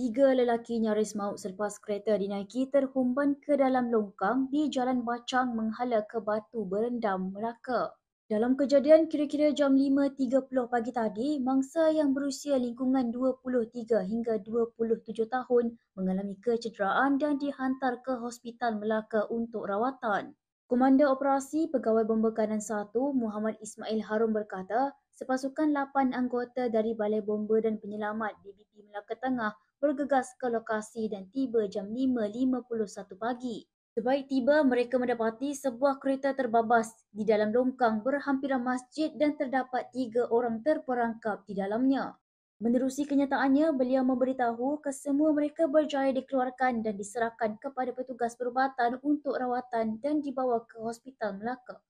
Tiga lelaki nyaris maut selepas kereta dinaiki terhumban ke dalam longkang di Jalan Bacang menghala ke batu berendam Melaka. Dalam kejadian kira-kira jam 5.30 pagi tadi, mangsa yang berusia lingkungan 23 hingga 27 tahun mengalami kecederaan dan dihantar ke Hospital Melaka untuk rawatan. Komander Operasi Pegawai bomba Bomberkanan 1 Muhammad Ismail Harun berkata, sepasukan 8 anggota dari Balai Bomber dan Penyelamat BBP Melaka Tengah bergegas ke lokasi dan tiba jam 5.51 pagi. Sebaik tiba, mereka mendapati sebuah kereta terbabas di dalam longkang berhampiran masjid dan terdapat tiga orang terperangkap di dalamnya. Menerusi kenyataannya, beliau memberitahu kesemua mereka berjaya dikeluarkan dan diserahkan kepada petugas perubatan untuk rawatan dan dibawa ke Hospital Melaka.